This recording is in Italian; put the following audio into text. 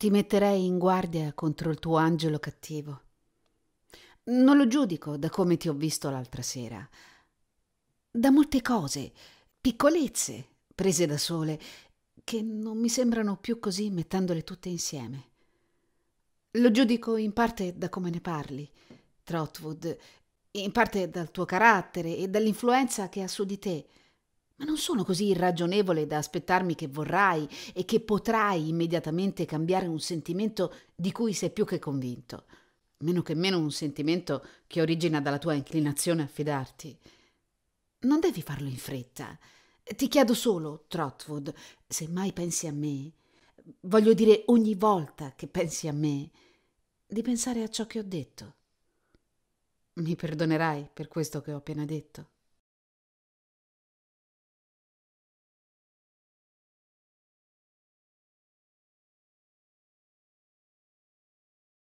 Ti metterei in guardia contro il tuo angelo cattivo. Non lo giudico da come ti ho visto l'altra sera. Da molte cose, piccolezze, prese da sole, che non mi sembrano più così mettendole tutte insieme. Lo giudico in parte da come ne parli, Trotwood, in parte dal tuo carattere e dall'influenza che ha su di te ma non sono così irragionevole da aspettarmi che vorrai e che potrai immediatamente cambiare un sentimento di cui sei più che convinto, meno che meno un sentimento che origina dalla tua inclinazione a fidarti. Non devi farlo in fretta. Ti chiedo solo, Trotwood, se mai pensi a me, voglio dire ogni volta che pensi a me, di pensare a ciò che ho detto. Mi perdonerai per questo che ho appena detto?